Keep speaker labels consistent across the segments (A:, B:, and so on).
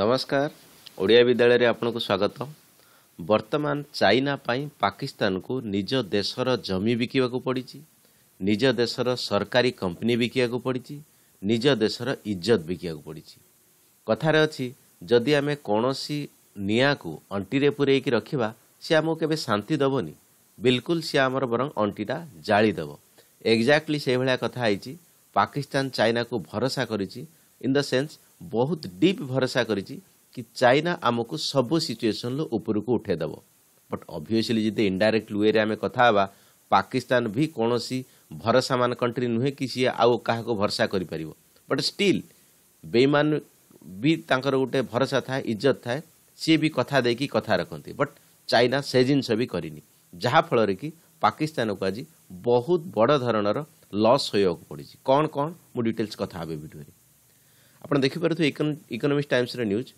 A: ନମସ୍କାର ଓଡ଼ିଆ ବିଦ୍ୟାଳୟରେ ଆପଣଙ୍କୁ ସ୍ୱାଗତ ବର୍ତ୍ତମାନ ଚାଇନା ପାଇଁ ପାକିସ୍ତାନକୁ ନିଜ ଦେଶର ଜମି ବିକିବାକୁ ପଡ଼ିଛି ନିଜ ଦେଶର ସରକାରୀ କମ୍ପାନୀ ବିକିବାକୁ ପଡ଼ିଛି ନିଜ ଦେଶର ଇଜ୍ଜତ ବିକିବାକୁ ପଡ଼ିଛି କଥାରେ ଅଛି ଯଦି ଆମେ କୌଣସି ନିଆଁକୁ ଅଣ୍ଟିରେ ପୁରେଇକି ରଖିବା ସେ ଆମକୁ କେବେ ଶାନ୍ତି ଦେବନି ବିଲକୁଲ ସିଏ ଆମର ବରଂ ଅଣ୍ଟିଟା ଜାଳିଦେବ ଏକ୍ଜାକ୍ଟଲି ସେଇଭଳିଆ କଥା ହେଇଛି ପାକିସ୍ତାନ ଚାଇନାକୁ ଭରସା କରିଛି ইন দ সেন্স বহুত ডিপ ভরসা করেছি কি চাইনা আমাকে সবু সিচুয়েসন উপরকু উঠাই দেব বট অভিয়সলি যদি ইনডাইরেক্ট ওয়েরে আমি কথা হবা পাকিস্তান ভি কোণী ভরসামান কন্ট্রি নুহে কি সি আউ কাহকু ভরসা করে পারিব বট স্টিল বেইমান বি তাঁকর গোটে ভরসা থাকে ইজ্জত থাকে সি বি কথা দেইকি কথা রাখতে বট চাইনা সে জিনিস বি করিনি ଯାହାଫଳରେ କି ପାକିସ୍ତାନକୁ ଆଜି ବହୁତ ବଡ଼ ଧରଣର ଲସ୍ ହେବାକୁ ପଡ଼ିଛି କ'ଣ କ'ଣ ମୁଁ ଡିଟେଲ୍ସ କଥା ହେବି ଭିଡ଼ିଓରେ ଆପଣ ଦେଖିପାରୁଥିବେ ଇକୋନୋମିକ୍ସ ଟାଇମ୍ସର news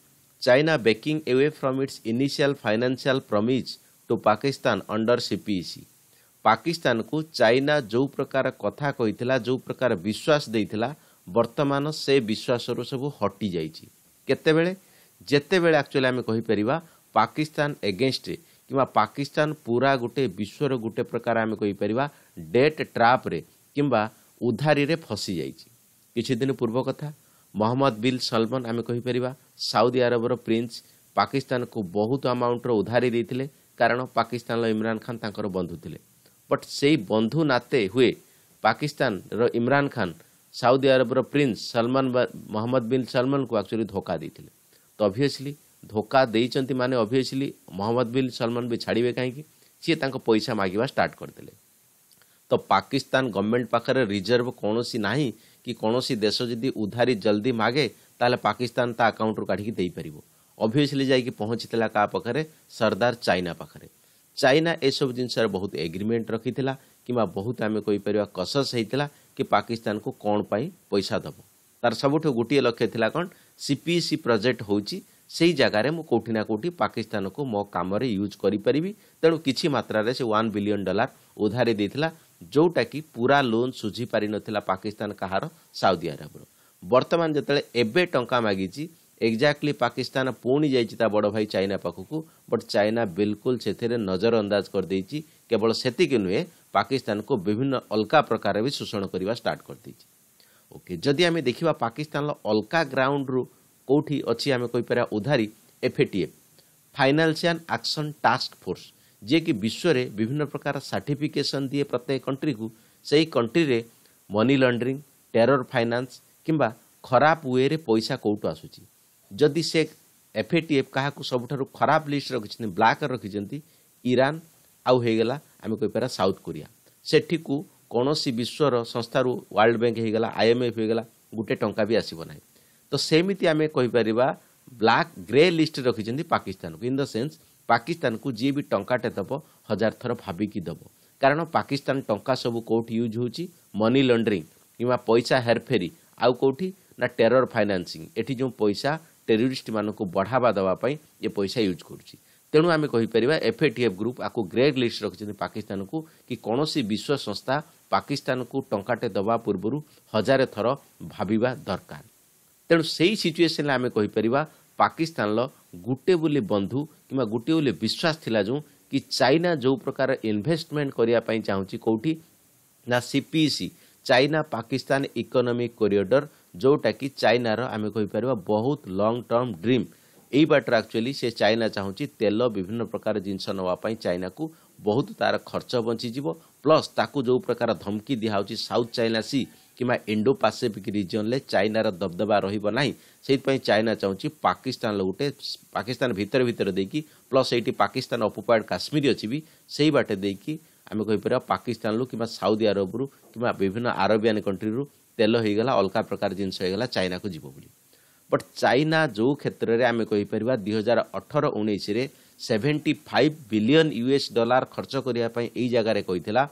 A: China backing away from its initial financial promise to Pakistan under CPEC ପାକିସ୍ତାନକୁ ଚାଇନା ଯେଉଁ ପ୍ରକାର କଥା କହିଥିଲା ଯେଉଁ ପ୍ରକାର ବିଶ୍ୱାସ ଦେଇଥିଲା ବର୍ତ୍ତମାନ ସେ ବିଶ୍ୱାସରୁ ସବୁ ହଟିଯାଇଛି କେତେବେଳେ ଯେତେବେଳେ ଆକ୍ଚୁଆଲି ଆମେ କହିପାରିବା ପାକିସ୍ତାନ ଏଗେନଷ୍ଟରେ କିମ୍ବା ପାକିସ୍ତାନ ପୁରା ଗୋଟେ ବିଶ୍ୱର ଗୋଟେ ପ୍ରକାର ଆମେ କହିପାରିବା ଡେଟ୍ ଟ୍ରାପ୍ରେ କିମ୍ବା ଉଧାରୀରେ ଫସିଯାଇଛି କିଛି ଦିନ ପୂର୍ବ କଥା ମହମ୍ମଦ ବିନ୍ ସଲମନ୍ ଆମେ କହିପାରିବା ସାଉଦି ଆରବର ପ୍ରିନ୍ସ ପାକିସ୍ତାନକୁ ବହୁତ ଆମାଉଣ୍ଟର ଉଧାରି ଦେଇଥିଲେ କାରଣ ପାକିସ୍ତାନର ଇମ୍ରାନ୍ ଖାନ୍ ତାଙ୍କର ବନ୍ଧୁ ଥିଲେ ବଟ୍ ସେଇ ବନ୍ଧୁ ନାତେ ହୁଏ ପାକିସ୍ତାନର ଇମ୍ରାନ୍ ଖାନ୍ ସାଉଦି ଆରବର ପ୍ରିନ୍ସ ସଲମାନ ମହମ୍ମଦ ବିନ୍ ସଲମନ୍କୁ ଆକ୍ଚୁଆଲି ଧୋକା ଦେଇଥିଲେ ତ ଅଭିୟସ୍ଲି ଧୋକା ଦେଇଛନ୍ତି ମାନେ ଅଭିୟସ୍ଲି ମହମ୍ମଦ ବିନ୍ ସଲମନ୍ ବି ଛାଡ଼ିବେ କାହିଁକି ସିଏ ତାଙ୍କ ପଇସା ମାଗିବା ଷ୍ଟାର୍ଟ କରିଦେଲେ ତ ପାକିସ୍ତାନ ଗଭର୍ଣ୍ଣମେଣ୍ଟ ପାଖରେ ରିଜର୍ଭ କୌଣସି ନାହିଁ କି କୌଣସି ଦେଶ ଯଦି ଉଧାରି ଜଲ୍ଦି ମାଗେ ତାହେଲେ ପାକିସ୍ତାନ ତା ଆକାଉଣ୍ଟରୁ କାଢ଼ିକି ଦେଇପାରିବ ଅଭିଅସ୍ଲି ଯାଇକି ପହଞ୍ଚିଥିଲା କାହା ପାଖରେ ସର୍ଦ୍ଦାର ଚାଇନା ପାଖରେ ଚାଇନା ଏସବୁ ଜିନିଷରେ ବହୁତ ଏଗ୍ରିମେଣ୍ଟ ରଖିଥିଲା କିମ୍ବା ବହୁତ ଆମେ କହିପାରିବା କସସ୍ ହେଇଥିଲା କି ପାକିସ୍ତାନକୁ କ'ଣ ପାଇଁ ପଇସା ଦେବ ତାର ସବୁଠୁ ଗୋଟିଏ ଲକ୍ଷ୍ୟ ଥିଲା କ'ଣ ସିପିଇସି ପ୍ରୋଜେକ୍ଟ ହେଉଛି ସେହି ଜାଗାରେ ମୁଁ କେଉଁଠି ନା କେଉଁଠି ପାକିସ୍ତାନକୁ ମୋ କାମରେ ୟୁଜ୍ କରିପାରିବି ତେଣୁ କିଛି ମାତ୍ରାରେ ସେ ୱାନ୍ ବିଲିୟନ୍ ଡଲାର ଉଧାରି ଦେଇଥିଲା ଯେଉଁଟାକି ପୁରା ଲୋନ୍ ଶୁଝି ପାରିନଥିଲା ପାକିସ୍ତାନ କାହାର ସାଉଦି ଆରବର ବର୍ତ୍ତମାନ ଯେତେବେଳେ ଏବେ ଟଙ୍କା ମାଗିଛି ଏକ୍ଜାକ୍ଟଲି ପାକିସ୍ତାନ ପୁଣି ଯାଇଛି ତା ବଡ଼ ଭାଇ ଚାଇନା ପାଖକୁ ବଟ୍ ଚାଇନା ବିଲକୁଲ ସେଥିରେ ନଜରଅନ୍ଦାଜ କରିଦେଇଛି କେବଳ ସେତିକି ନୁହେଁ ପାକିସ୍ତାନକୁ ବିଭିନ୍ନ ଅଲଗା ପ୍ରକାର ବି ଶୋଷଣ କରିବା ଷ୍ଟାର୍ଟ କରିଦେଇଛି ଓକେ ଯଦି ଆମେ ଦେଖିବା ପାକିସ୍ତାନର ଅଲଗା ଗ୍ରାଉଣ୍ଡରୁ କେଉଁଠି ଅଛି ଆମେ କହିପାରିବା ଉଧାରୀ FATF financial action task force ଯିଏକି ବିଶ୍ୱରେ ବିଭିନ୍ନ ପ୍ରକାର ସାର୍ଟିଫିକେସନ୍ ଦିଏ ପ୍ରତ୍ୟେକ କଣ୍ଟ୍ରିକୁ ସେହି କଣ୍ଟ୍ରିରେ ମନି ଲଣ୍ଡ୍ରିଂ ଟେରର ଫାଇନାନ୍ସ କିମ୍ବା ଖରାପ ୱେରେ ପଇସା କେଉଁଠୁ ଆସୁଛି ଯଦି ସେ ଏଫ୍ଏଟିଏଫ୍ କାହାକୁ ସବୁଠାରୁ ଖରାପ ଲିଷ୍ଟ ରଖିଛନ୍ତି ବ୍ଲାକ୍ ରଖିଛନ୍ତି ଇରାନ୍ ଆଉ ହୋଇଗଲା ଆମେ କହିପାରିବା ସାଉଥ୍ କୋରିଆ ସେଠିକୁ କୌଣସି ବିଶ୍ୱର ସଂସ୍ଥାରୁ ୱାର୍ଲଡ ବ୍ୟାଙ୍କ ହୋଇଗଲା ଆଇଏମ୍ଏଫ୍ ହୋଇଗଲା ଗୋଟିଏ ଟଙ୍କା ବି ଆସିବ ନାହିଁ ତ ସେମିତି ଆମେ କହିପାରିବା ବ୍ଲାକ୍ ଗ୍ରେ ଲିଷ୍ଟ ରଖିଛନ୍ତି ପାକିସ୍ତାନକୁ ଇନ୍ ଦ ସେନ୍ସ ପାକିସ୍ତାନକୁ ଯିଏ ବି ଟଙ୍କାଟେ ଦେବ ହଜାର ଥର ଭାବିକି ଦେବ କାରଣ ପାକିସ୍ତାନ ଟଙ୍କା ସବୁ କେଉଁଠି ୟୁଜ୍ ହେଉଛି ମନି ଲଣ୍ଡରିଂ କିମ୍ବା ପଇସା ହେରଫେରି ଆଉ କେଉଁଠି ନା ଟେରର ଫାଇନାନ୍ସିଂ ଏଠି ଯେଉଁ ପଇସା ଟେରୋରିଷ୍ଟମାନଙ୍କୁ ବଢ଼ାବା ଦେବା ପାଇଁ ଏ ପଇସା ୟୁଜ୍ କରୁଛି ତେଣୁ ଆମେ କହିପାରିବା ଏଫ୍ଏଟିଏଫ୍ ଗ୍ରୁପ୍ ଆକୁ ଗ୍ରେଡ୍ ଲିଷ୍ଟ ରଖିଛନ୍ତି ପାକିସ୍ତାନକୁ କି କୌଣସି ବିଶ୍ୱ ସଂସ୍ଥା ପାକିସ୍ତାନକୁ ଟଙ୍କାଟେ ଦେବା ପୂର୍ବରୁ ହଜାରେ ଥର ଭାବିବା ଦରକାର ତେଣୁ ସେହି ସିଚୁଏସନ୍ରେ ଆମେ କହିପାରିବା ପାକିସ୍ତାନର ଗୋଟିଏ ବୋଲି ବନ୍ଧୁ କିମ୍ବା ଗୋଟିଏ ବୋଲି ବିଶ୍ୱାସ ଥିଲା ଯେଉଁ କି ଚାଇନା ଯେଉଁ ପ୍ରକାର ଇନଭେଷ୍ଟମେଣ୍ଟ କରିବା ପାଇଁ ଚାହୁଁଛି କେଉଁଠି ନା CPEC China Pakistan economic corridor ଯେଉଁଟାକି ଚାଇନାର ଆମେ କହିପାରିବା ବହୁତ ଲଙ୍ଗ୍ ଟର୍ମ ଡ୍ରିମ୍ ଏଇ ବାଟରେ ଆକ୍ଚୁଆଲି ସେ ଚାଇନା ଚାହୁଁଛି ତେଲ ବିଭିନ୍ନ ପ୍ରକାର ଜିନିଷ ନେବା ପାଇଁ ଚାଇନାକୁ ବହୁତ ତା'ର ଖର୍ଚ୍ଚ ବଞ୍ଚିଯିବ ପ୍ଲସ୍ ତାକୁ ଯେଉଁ ପ୍ରକାର ଧମକି ଦିଆହେଉଛି ସାଉଥ୍ ଚାଇନା ସି କିମ୍ବା ଇଣ୍ଡୋ ପାସିଫିକ୍ ରିଜିଅନ୍ରେ ଚାଇନାର ଦବଦବା ରହିବ ନାହିଁ ସେଇଥିପାଇଁ ଚାଇନା ଚାହୁଁଛି ପାକିସ୍ତାନର ଗୋଟେ ପାକିସ୍ତାନ ଭିତରେ ଭିତରେ ଦେଇକି ପ୍ଲସ୍ ଏଇଠି ପାକିସ୍ତାନ ଅପୋପାଏଡ୍ କାଶ୍ମୀର ଅଛି ବି ସେଇ ବାଟେ ଦେଇକି ଆମେ କହିପାରିବା ପାକିସ୍ତାନରୁ କିମ୍ବା ସାଉଦି ଆରବରୁ କିମ୍ବା ବିଭିନ୍ନ ଆରବିଆନ୍ କଣ୍ଟ୍ରିରୁ ତେଲ ହୋଇଗଲା ଅଲଗା ପ୍ରକାର ଜିନିଷ ହୋଇଗଲା ଚାଇନାକୁ ଯିବ ବୋଲି ବଟ୍ ଚାଇନା ଯେଉଁ କ୍ଷେତ୍ରରେ ଆମେ କହିପାରିବା ଦୁଇ ହଜାର ଅଠର ଉଣେଇଶରେ seventy five billion US dollar ଖର୍ଚ୍ଚ କରିବା ପାଇଁ ଏଇ ଜାଗାରେ କହିଥିଲା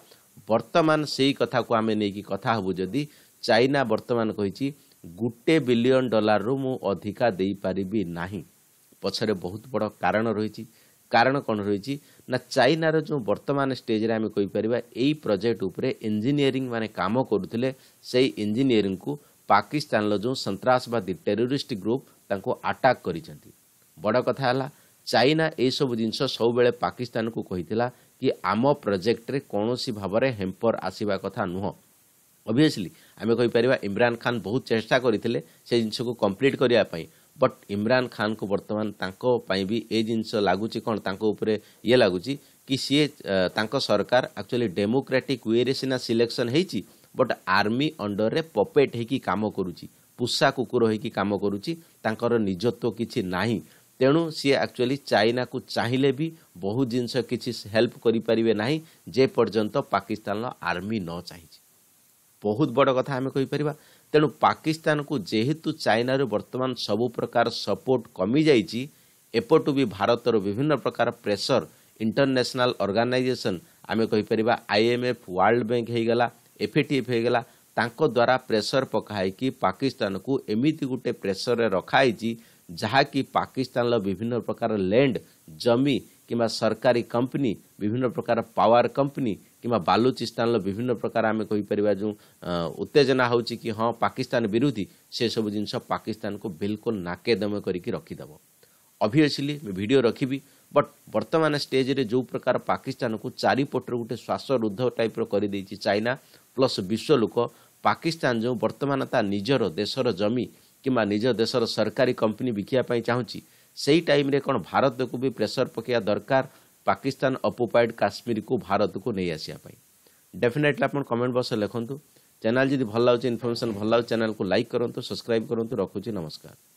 A: ବର୍ତ୍ତମାନ ସେଇ କଥାକୁ ଆମେ ନେଇକି କଥା ହେବୁ ଯଦି ଚାଇନା ବର୍ତ୍ତମାନ କହିଛି ଗୋଟେ ବିଲିଅନ୍ ଡଲାରରୁ ମୁଁ ଅଧିକା ଦେଇପାରିବି ନାହିଁ ପଛରେ ବହୁତ ବଡ଼ କାରଣ ରହିଛି କାରଣ କ'ଣ ରହିଛି ନା ଚାଇନାର ଯେଉଁ ବର୍ତ୍ତମାନ ଷ୍ଟେଜ୍ରେ ଆମେ କହିପାରିବା ଏଇ ପ୍ରୋଜେକ୍ଟ ଉପରେ ଇଞ୍ଜିନିୟରିଂ ମାନେ କାମ କରୁଥିଲେ ସେଇ ଇଞ୍ଜିନିୟରିଂକୁ ପାକିସ୍ତାନର ଯେଉଁ ସନ୍ତାସବାଦୀ ଟେରୋରିଷ୍ଟ ଗ୍ରୁପ୍ ତାଙ୍କୁ ଆଟାକ୍ କରିଛନ୍ତି ବଡ଼ କଥା ହେଲା ଚାଇନା ଏହିସବୁ ଜିନିଷ ସବୁବେଳେ ପାକିସ୍ତାନକୁ କହିଥିଲା କି ଆମ ପ୍ରୋଜେକ୍ଟରେ କୌଣସି ଭାବରେ ହେମ୍ପର ଆସିବା କଥା ନୁହଁ ଅଭିୟସ୍ଲି ଆମେ କହିପାରିବା ଇମ୍ରାନ୍ ଖାନ୍ ବହୁତ ଚେଷ୍ଟା କରିଥିଲେ ସେ ଜିନିଷକୁ କମ୍ପ୍ଲିଟ୍ କରିବା ପାଇଁ ବଟ୍ ଇମ୍ରାନ୍ ଖାନ୍ଙ୍କୁ ବର୍ତ୍ତମାନ ତାଙ୍କ ପାଇଁ ବି ଏ ଜିନିଷ ଲାଗୁଛି କ'ଣ ତାଙ୍କ ଉପରେ ଇଏ ଲାଗୁଛି କି ସିଏ ତାଙ୍କ ସରକାର ଆକ୍ଚୁଆଲି ଡେମୋକ୍ରାଟିକ୍ ୱେରେ ସିନା ସିଲେକ୍ସନ୍ ହେଇଛି ବଟ୍ ଆର୍ମି ଅଣ୍ଡରରେ ପପେଟ୍ ହେଇକି କାମ କରୁଛି ପୋଷା କୁକୁର ହେଇକି କାମ କରୁଛି ତାଙ୍କର ନିଜତ୍ୱ କିଛି ନାହିଁ ତେଣୁ ସିଏ ଆକ୍ଚୁଆଲି ଚାଇନାକୁ ଚାହିଁଲେ ବି ବହୁ ଜିନିଷ କିଛି ହେଲ୍ପ କରିପାରିବେ ନାହିଁ ଯେପର୍ଯ୍ୟନ୍ତ ପାକିସ୍ତାନର ଆର୍ମି ନ ଚାହିଁଛି ବହୁତ ବଡ଼ କଥା ଆମେ କହିପାରିବା ତେଣୁ ପାକିସ୍ତାନକୁ ଯେହେତୁ ଚାଇନାରୁ ବର୍ତ୍ତମାନ ସବୁ ପ୍ରକାର ସପୋର୍ଟ କମିଯାଇଛି ଏପଟୁ ବି ଭାରତର ବିଭିନ୍ନ ପ୍ରକାର ପ୍ରେସର ଇଣ୍ଟରନ୍ୟାସନାଲ ଅର୍ଗାନାଇଜେସନ୍ ଆମେ କହିପାରିବା ଆଇଏମ୍ଏଫ୍ ୱାର୍ଲଡ ବ୍ୟାଙ୍କ ହୋଇଗଲା ଏଫ୍ଏଟିଏଫ୍ ହୋଇଗଲା ତାଙ୍କ ଦ୍ୱାରା ପ୍ରେସର ପକା ହୋଇକି ପାକିସ୍ତାନକୁ ଏମିତି ଗୋଟେ ପ୍ରେସରରେ ରଖାହେଇଛି ଯାହାକି ପାକିସ୍ତାନର ବିଭିନ୍ନ ପ୍ରକାର ଲ୍ୟାଣ୍ଡ ଜମି କିମ୍ବା ସରକାରୀ କମ୍ପାନୀ ବିଭିନ୍ନ ପ୍ରକାର ପାୱାର କମ୍ପାନୀ କିମ୍ବା ବାଲୁଚିସ୍ତାନର ବିଭିନ୍ନ ପ୍ରକାର ଆମେ କହିପାରିବା ଯେଉଁ ଉତ୍ତେଜନା ହେଉଛି କି ହଁ ପାକିସ୍ତାନ ବିରୋଧୀ ସେସବୁ ଜିନିଷ ପାକିସ୍ତାନକୁ ବିଲକୁଲ ନାକେଦମ କରିକି ରଖିଦେବ ଅଭିଅସ୍ଲି ମୁଁ ଭିଡ଼ିଓ ରଖିବି ବଟ୍ ବର୍ତ୍ତମାନ ଷ୍ଟେଜ୍ରେ ଯେଉଁ ପ୍ରକାର ପାକିସ୍ତାନକୁ ଚାରିପଟରୁ ଗୋଟେ ଶ୍ୱାସରୁଦ୍ଧ ଟାଇପ୍ର କରିଦେଇଛି ଚାଇନା ପ୍ଲସ୍ ବିଶ୍ୱ ଲୋକ ପାକିସ୍ତାନ ଯେଉଁ ବର୍ତ୍ତମାନ ତା ନିଜର ଦେଶର ଜମି କିମ୍ବା ନିଜ ଦେଶର ସରକାରୀ କମ୍ପାନୀ ବିକିବା ପାଇଁ ଚାହୁଁଛି ସେହି ଟାଇମ୍ରେ କ'ଣ ଭାରତକୁ ବି ପ୍ରେସର ପକାଇବା ଦରକାର ପାକିସ୍ତାନ ଅପୋପାଇଡ୍ କାଶ୍ମୀରକୁ ଭାରତକୁ ନେଇ ଆସିବା ପାଇଁ ଡେଫିନେଟଲି ଆପଣ କମେଣ୍ଟ ବକ୍ସରେ ଲେଖନ୍ତୁ ଚ୍ୟାନେଲ୍ ଯଦି ଭଲ ଲାଗୁଛି ଇନଫର୍ମେସନ୍ ଭଲ ଲାଗୁଛି ଚ୍ୟାନେଲ୍କୁ ଲାଇକ୍ କରନ୍ତୁ ସବସ୍କ୍ରାଇବ୍ କରନ୍ତୁ ରଖୁଛି ନମସ୍କାର